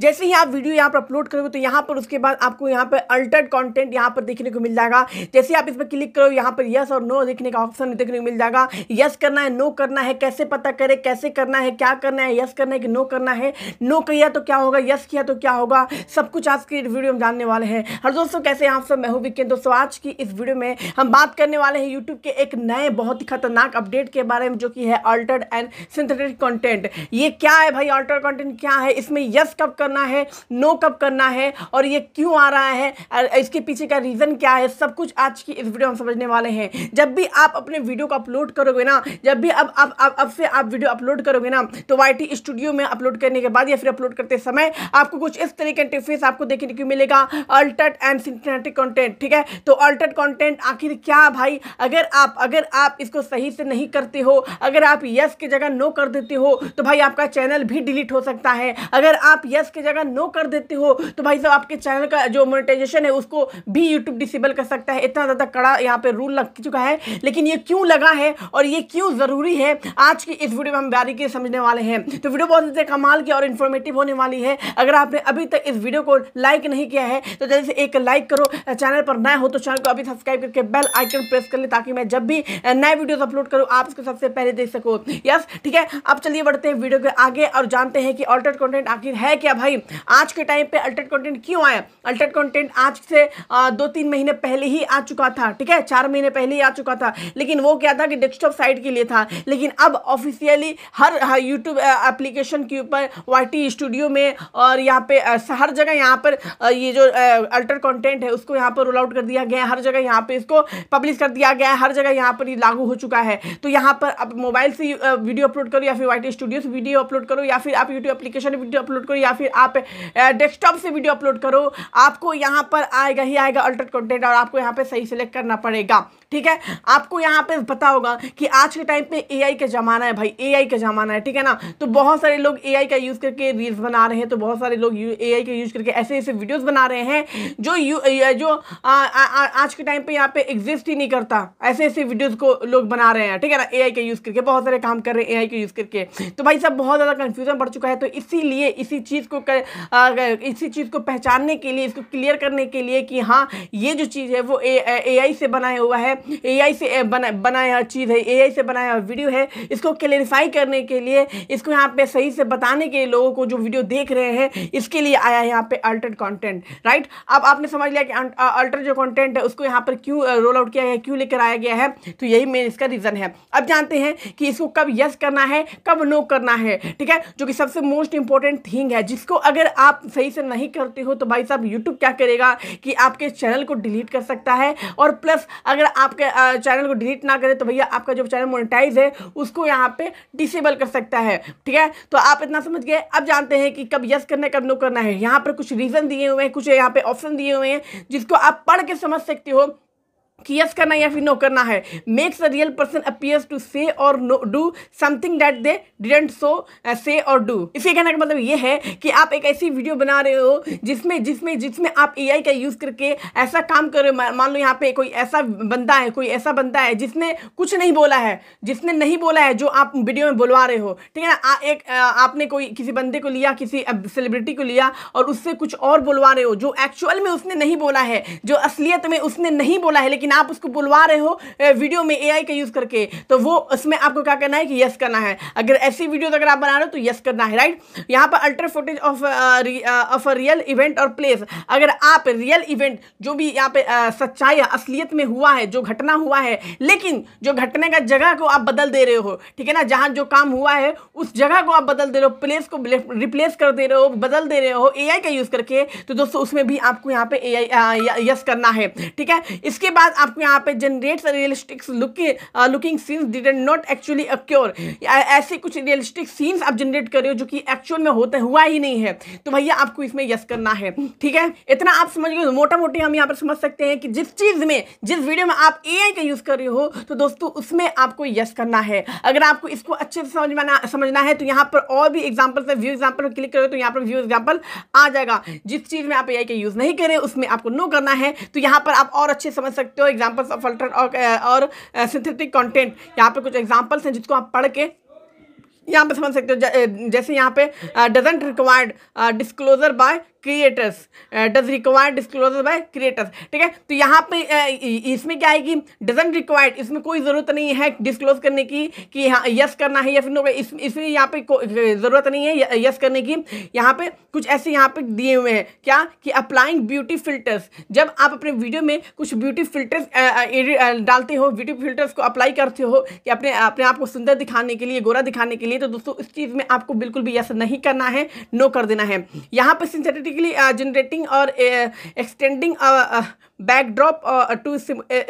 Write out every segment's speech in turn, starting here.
जैसे ही आप वीडियो यहाँ पर अपलोड करोगे तो यहाँ पर उसके बाद आपको यहाँ पर अल्टर्ड कंटेंट यहाँ पर देखने को मिल जाएगा जैसे आप इस पर क्लिक करो यहाँ पर यस और नो देखने का ऑप्शन देखने को मिल जाएगा यस करना है नो करना है कैसे पता करे कैसे करना है क्या करना है यस करना है कि नो करना है नो किया तो क्या होगा यस किया तो क्या होगा सब कुछ आज की वीडियो में जानने वाले हैं हर दोस्तों कैसे आप सब मैं हूँ विकेंद दोस्तों आज की इस वीडियो में हम बात करने वाले हैं यूट्यूब के एक नए बहुत ही खतरनाक अपडेट के बारे में जो कि है अल्टर्ड एंड सिंथेटिक कॉन्टेंट ये क्या है भाई अल्टर्ड कॉन्टेंट क्या है इसमें यस कब कर करना है नो कब करना है और ये क्यों आ रहा है इसके पीछे का रीज़न क्या है सब कुछ आज की इस वीडियो में समझने वाले हैं जब भी आप अपने वीडियो को अपलोड करोगे ना जब भी अब अब अब अब से आप वीडियो अपलोड करोगे ना तो वाई स्टूडियो में अपलोड करने के बाद या फिर अपलोड करते समय आपको कुछ इस तरह का इंटरफेस आपको देखने को मिलेगा अल्टर्ट एंड सिंथेटिक कॉन्टेंट ठीक है तो अल्टर्ट कॉन्टेंट आखिर क्या भाई अगर आप अगर आप इसको सही से नहीं करते हो अगर आप यस की जगह नो कर देते हो तो भाई आपका चैनल भी डिलीट हो सकता है अगर आप यस की जगह नो कर देते हो तो भाई साहब आपके चैनल का जो मोनिटाइजेशन है उसको भी यूट्यूब डिसेबल कर सकता है इतना ज़्यादा कड़ा यहाँ पे रूल लग चुका है लेकिन ये क्यों लगा है और ये क्यों ज़रूरी है आज की इस वीडियो में हम बारी के समझने वाले हैं तो वीडियो बहुत ज़्यादा कमाल की और इन्फॉर्मेटिव होने वाली है अगर आपने अभी तक इस वीडियो को लाइक नहीं किया है तो जैसे एक लाइक करो चैनल पर नया हो तो चैनल को अभी सब्सक्राइब करके बेल आइकन प्रेस कर ले ताकि मैं जब भी नए वीडियोस अपलोड करूं आप इसको सबसे पहले देख सको यस ठीक है अब चलिए बढ़ते हैं वीडियो के आगे और जानते हैं कि ऑल्टर कंटेंट आखिर है क्या भाई भाई आज के टाइम पे अल्टर कंटेंट क्यों आया अल्टर कंटेंट आज से दो तीन महीने पहले ही आ चुका था ठीक है चार महीने पहले ही आ चुका था लेकिन वो क्या था कि डेस्कटॉप साइट के लिए था लेकिन अब ऑफिशियली हर यूट्यूब एप्लीकेशन के ऊपर वाई स्टूडियो में और यहाँ पे हर जगह यहाँ पर ये जो अल्टर कॉन्टेंट है उसको यहाँ पर रोल आउट कर दिया गया है हर जगह यहाँ पर इसको पब्लिश कर दिया गया है हर जगह यहाँ पर ये लागू हो चुका है तो यहाँ पर आप मोबाइल से वीडियो अपलोड करो या फिर वाई स्टूडियो से वीडियो अपलोड करो या फिर आप यूट्यूब एप्लीकेशन वीडियो अपलोड करो या फिर आप डेस्कटॉप से वीडियो अपलोड करो आपको यहाँ पर आएगा ही आएगा अल्टर कंटेंट और आपको यहाँ पर सही सिलेक्ट करना पड़ेगा ठीक है आपको यहाँ पे पता होगा कि आज के टाइम पे एआई का ज़माना है भाई एआई का ज़माना है ठीक है ना तो बहुत सारे लोग एआई का यूज़ करके रील्स बना रहे हैं तो बहुत सारे लोग एआई का यूज़ करके ऐसे ऐसे वीडियोस बना रहे हैं जो यू जो आ, आ, आ, आज के टाइम पे यहाँ पे एग्जिस्ट ही नहीं करता ऐसे ऐसे वीडियोस को लोग बना रहे हैं ठीक है ना एआई का यूज़ करके बहुत सारे काम कर रहे हैं एआई का यूज़ करके तो भाई सब बहुत ज़्यादा कन्फ्यूज़न बढ़ चुका है तो इसीलिए इसी चीज़ को इसी चीज़ को पहचानने के लिए इसको क्लियर करने के लिए कि हाँ ये जो चीज़ है वो ए आई से बनाया हुआ है ए आई से बना बनाया चीज़ है ए आई से बनाया हुआ वीडियो है इसको क्लेरिफाई करने के लिए इसको यहाँ पे सही से बताने के लिए लोगों को जो वीडियो देख रहे हैं इसके लिए आया है यहाँ पे अल्टर कंटेंट राइट अब आपने समझ लिया कि अल्टर अं, जो कंटेंट है उसको यहाँ पर क्यों रोल आउट किया गया क्यों लेकर आया गया है तो यही मेन इसका रीज़न है अब जानते हैं कि इसको कब यस करना है कब नो करना है ठीक है जो कि सबसे मोस्ट इंपॉर्टेंट थिंग है जिस इसको अगर आप सही से नहीं करते हो तो भाई साहब यूट्यूब क्या करेगा कि आपके चैनल को डिलीट कर सकता है और प्लस अगर आपके चैनल को डिलीट ना करे तो भैया आपका जो चैनल मोनिटाइज है उसको यहाँ पे डिसेबल कर सकता है ठीक है तो आप इतना समझ गए अब जानते हैं कि कब यस करना है कब नो करना है यहाँ पर कुछ रीज़न दिए हुए हैं कुछ यहाँ पे ऑप्शन दिए हुए हैं जिसको आप पढ़ के समझ सकते हो कि यस करना या फिर नो करना है makes a real person appears to say और no do something that they didn't so say और डू इसे कहने का मतलब ये है कि आप एक ऐसी वीडियो बना रहे हो जिसमें जिसमें जिसमें आप एआई का यूज़ करके ऐसा काम कर रहे हो मान लो यहाँ पे कोई ऐसा बंदा है कोई ऐसा बंदा है जिसने कुछ नहीं बोला है जिसने नहीं बोला है जो आप वीडियो में बुलवा रहे हो ठीक है ना आ, एक आ, आपने कोई किसी बंदे को लिया किसी सेलिब्रिटी को लिया और उससे कुछ और बुलवा रहे हो जो एक्चुअल में उसने नहीं बोला है जो असलियत में उसने नहीं बोला है लेकिन लेकिन आप उसको बुलवा रहे हो वीडियो में ए का यूज़ करके तो वो उसमें आपको क्या करना है कि यस करना है अगर ऐसी वीडियो अगर आप बना रहे हो तो यस करना है राइट यहाँ पर ultra footage of of a real event और प्लेस अगर आप रियल इवेंट जो भी यहाँ पे सच्चाई असलियत में हुआ है जो घटना हुआ है लेकिन जो घटने का जगह को आप बदल दे रहे हो ठीक है ना जहाँ जो काम हुआ है उस जगह को आप बदल दे रहे हो प्लेस को रिप्लेस कर दे रहे हो बदल दे रहे हो एआई का यूज़ करके तो दोस्तों उसमें भी आपको यहाँ पे ए यस करना है ठीक है इसके बाद आपको यहाँ पे generate realistic looking scenes did not actually occur ऐसे कुछ रियलिस्टिक सीन्स आप जनरेट कर रहे हो जो कि एक्चुअल में होता हुआ ही नहीं है तो भैया आपको इसमें यस करना है ठीक है इतना आप समझ गए मोटा मोटी हम यहाँ पर समझ सकते हैं कि जिस चीज़ में जिस वीडियो में आप ए का यूज़ कर रहे हो तो दोस्तों उसमें आपको यस करना है अगर आपको इसको अच्छे से समझना समझना है तो यहाँ पर और भी एग्जाम्पल है व्यू एग्जाम्पल क्लिक करो तो यहाँ पर व्यू एग्जाम्पल आ जाएगा जिस चीज़ में आप ए का यूज़ नहीं करें उसमें आपको नो करना है तो यहाँ पर आप और अच्छे समझ सकते हो एग्जाम्पल्स ऑफ अल्टर और सिंथेटिक कंटेंट यहाँ पे कुछ एग्जाम्पल्स हैं जिसको आप पढ़ के यहाँ पे समझ सकते हो जैसे यहाँ पे doesn't required disclosure by creators does require disclosure by creators ठीक है तो यहाँ पे uh, इसमें क्या है कि डजन रिक्वायर्ड इसमें कोई ज़रूरत नहीं है डिस्क्लोज करने की कि यस करना है या फिर नो इस, इसमें यहाँ पे ज़रूरत नहीं है यस करने की यहाँ पे कुछ ऐसे यहाँ पे दिए हुए हैं क्या कि अप्लाइंग ब्यूटी फिल्टर्स जब आप अपने वीडियो में कुछ ब्यूटी फिल्टर्स uh, uh, डालते हो ब्यूटी फिल्टर्स को अप्लाई करते हो कि अपने अपने आप को सुंदर दिखाने के लिए गोरा दिखाने के लिए तो दोस्तों इस चीज़ में आपको बिल्कुल भी यस नहीं करना है नो कर देना है यहाँ पर सिंथेटिक ऑटोमेटिकली जनरेटिंग और extending backdrop to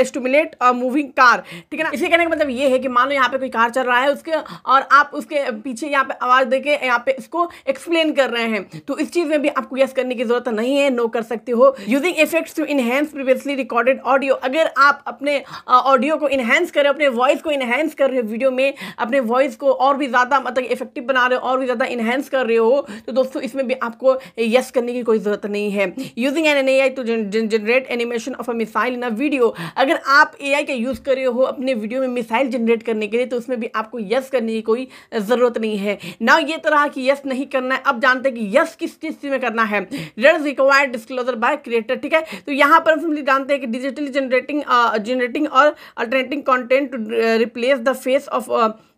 simulate moving car ठीक है ना इसी कहने का मतलब ये है कि मान लो यहाँ पे कोई कार चल रहा है उसके और आप उसके पीछे यहाँ पे आवाज़ दे के यहाँ पे इसको एक्सप्लेन कर रहे हैं तो इस चीज़ में भी आपको यस करने की जरूरत नहीं है नो कर सकते हो using effects to enhance previously recorded audio अगर आप अपने ऑडियो uh, को इनहेंस हो अपने वॉइस को इनहेंस कर रहे हो वीडियो में अपने वॉइस को और भी ज़्यादा मतलब इफेक्टिव बना रहे हो और भी ज़्यादा इनहेंस कर रहे हो तो दोस्तों इसमें भी आपको यस करने की कोई ज़रूरत नहीं है using an an AI to generate animation generation of a missile in a video अगर आप एआई का यूज़ कर रहे हो अपने वीडियो में मिसाइल जनरेट करने के लिए तो उसमें भी आपको यस करने की कोई ज़रूरत नहीं है ना ये तो रहा कि यस नहीं करना है अब जानते हैं कि यस किस चीज़ में करना है रेड रिक्वायर्ड डिस्कलोजर बाय क्रिएटर ठीक है तो यहाँ पर हम जानते हैं कि डिजिटली जनरेटिंग जनरेटिंग और alternating content to replace the face of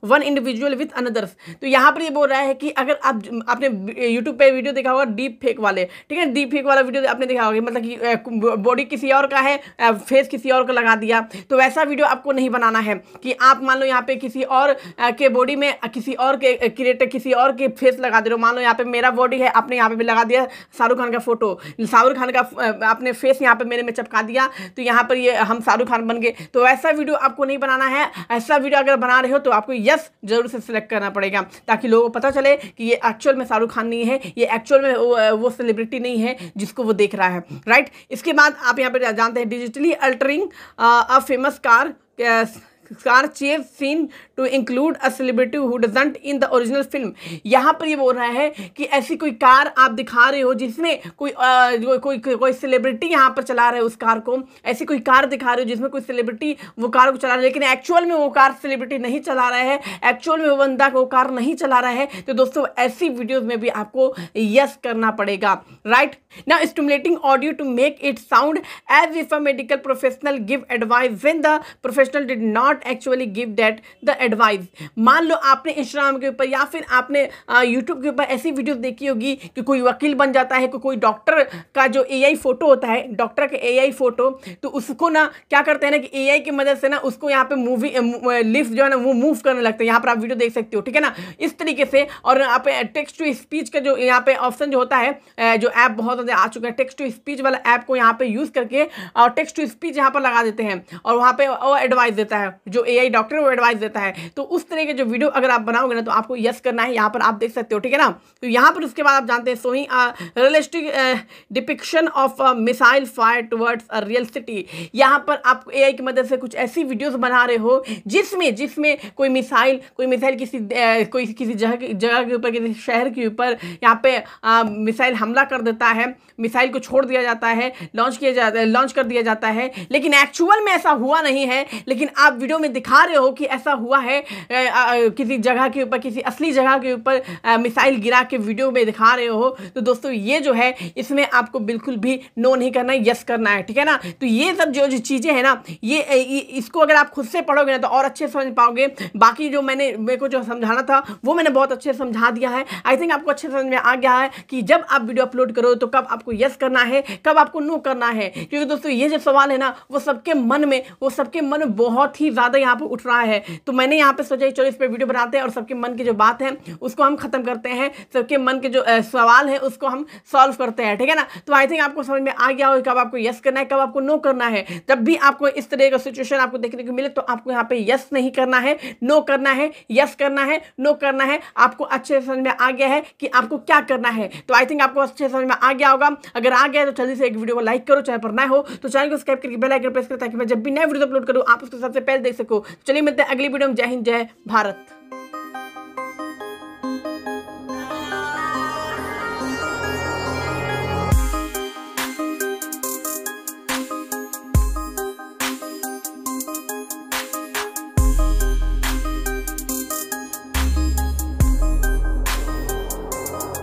one individual with another's तो यहाँ पर ये बोल रहा है कि अगर आप आपने यूट्यूब पे वीडियो देखा होगा डीप फेक वाले ठीक है डीप फेक वाला वीडियो आपने देखा होगा मतलब कि बॉडी किसी और का है फेस किसी और का लगा दिया तो वैसा वीडियो आपको नहीं बनाना है कि आप मान लो यहाँ पे किसी और के बॉडी में किसी और के क्रिएटर किसी और के फेस लगा दे रहे हो मान लो यहाँ पे मेरा बॉडी है आपने यहाँ पे भी लगा दिया शाहरुख खान का फोटो शाहरुख खान का आपने फेस यहाँ पे मेरे में चपका दिया तो यहाँ पर ये हम शाहरुख खान बन गए तो वैसा वीडियो आपको नहीं बनाना है ऐसा वीडियो अगर बना रहे हो तो आपको यस जरूर से सिलेक्ट करना पड़ेगा ताकि लोगों को पता चले कि ये एक्चुअल में शाहरुख खान नहीं है ये एक्चुअल में वो सेलिब्रिटी नहीं है जिसको वो देख रहा है राइट इसके बाद आप यहाँ पर जानते हैं digitally altering a famous car car chase scene to include a celebrity who doesn't in the original film यहाँ पर ये बोल रहा है कि ऐसी कोई कार आप दिखा रहे हो जिसमें कोई आ, कोई कोई, कोई सेलिब्रिटी यहाँ पर चला रहे है उस कार को ऐसी कोई कार दिखा रहे हो जिसमें कोई सेलिब्रिटी वो कार को चला रहा है लेकिन एक्चुअल में वो कार सेलिब्रिटी नहीं चला रहा है एक्चुअल में वो बंदा वो कार नहीं चला रहा है तो दोस्तों ऐसी वीडियोज में भी आपको यस करना पड़ेगा राइट ना simulating audio to make it sound as if a medical professional give advice when the professional did not actually give that the advice मान लो आपने इंस्टाग्राम के ऊपर या फिर आपने यूट्यूब के ऊपर ऐसी वीडियो देखी होगी कि कोई वकील बन जाता है कोई डॉक्टर का जो ए फोटो होता है डॉक्टर का ए फोटो तो उसको ना क्या करते हैं ना कि ए की मदद से ना उसको यहाँ पे मूवी लिफ्ट जो है ना वो मूव करने लगते हैं यहाँ पर आप वीडियो देख सकते हो ठीक है ना इस तरीके से और यहाँ पे टेक्स्ट टू स्पीच का जो यहाँ पे ऑप्शन जो होता है जो ऐप बहुत ज़्यादा आ चुका है टेक्स्ट टू स्पीच वाला ऐप को यहाँ पे यूज़ करके और टेक्स्ट टू स्पीच यहाँ पर लगा देते हैं और वहाँ पे वो एडवाइस देता है जो ए डॉक्टर वो एडवाइस देता है तो उस तरह के जो वीडियो अगर आप बनाओगे ना तो आपको यस करना है यहाँ पर आप देख सकते हो ठीक है ना तो यहाँ पर उसके बाद आप जानते हैं सोई realistic depiction of missile fire towards a real city यहाँ पर आप ए की मदद से कुछ ऐसी वीडियोज बना रहे हो जिसमें जिसमें कोई मिसाइल कोई मिसाइल किसी uh, कोई किसी जगह जगह के ऊपर किसी शहर के ऊपर यहाँ पे मिसाइल uh, हमला कर देता है मिसाइल को छोड़ दिया जाता है लॉन्च किया जाता है लॉन्च कर दिया जाता है लेकिन एक्चुअल में ऐसा हुआ नहीं है लेकिन आप वीडियो में दिखा रहे हो कि ऐसा हुआ है किसी जगह के ऊपर किसी असली जगह के ऊपर मिसाइल गिरा के वीडियो में दिखा रहे हो तो दोस्तों ये जो है इसमें आपको बिल्कुल भी नो नहीं करना है यस करना है ठीक है ना तो ये सब जो जो चीज़ें हैं ना ये इसको अगर आप खुद से पढ़ोगे ना तो और अच्छे समझ पाओगे बाकी जो मैंने मेरे को जो समझाना था वो मैंने बहुत अच्छे समझा दिया है आई थिंक आपको अच्छे समझ में आ गया है कि जब आप वीडियो अपलोड करो तो कब आपको यस करना है कब आपको नो करना है क्योंकि दोस्तों ये जो सवाल है ना वो सबके मन में वो सबके मन में बहुत ही ज़्यादा यहाँ पर उठ रहा है तो मैंने मैंने यहाँ पे सोचा चलो इस पर वीडियो बनाते हैं और सबके मन की जो बात है उसको हम ख़त्म करते हैं सबके मन के जो सवाल है उसको हम सॉल्व करते हैं ठीक है ना तो आई थिंक आपको समझ में आ गया हो कब आपको यस करना है कब आपको नो करना है जब भी आपको इस तरह का सिचुएशन आपको देखने को मिले तो आपको यहाँ पे यस नहीं करना है नो करना है यस करना है नो करना है आपको अच्छे से समझ में आ गया है कि आपको क्या करना है तो आई थिंक आपको अच्छे से समझ में आ गया होगा अगर आ गया तो जल्दी से एक वीडियो को लाइक करो चाहे पर हो तो चैनल को सब्सक्राइब करके बेलाइकन प्रेस करो ताकि मैं जब भी नया वीडियो अपलोड करूँ आप उसके सबसे पहले देख सको चलिए मिलते हैं अगली वीडियो में जय हिंद जय भारत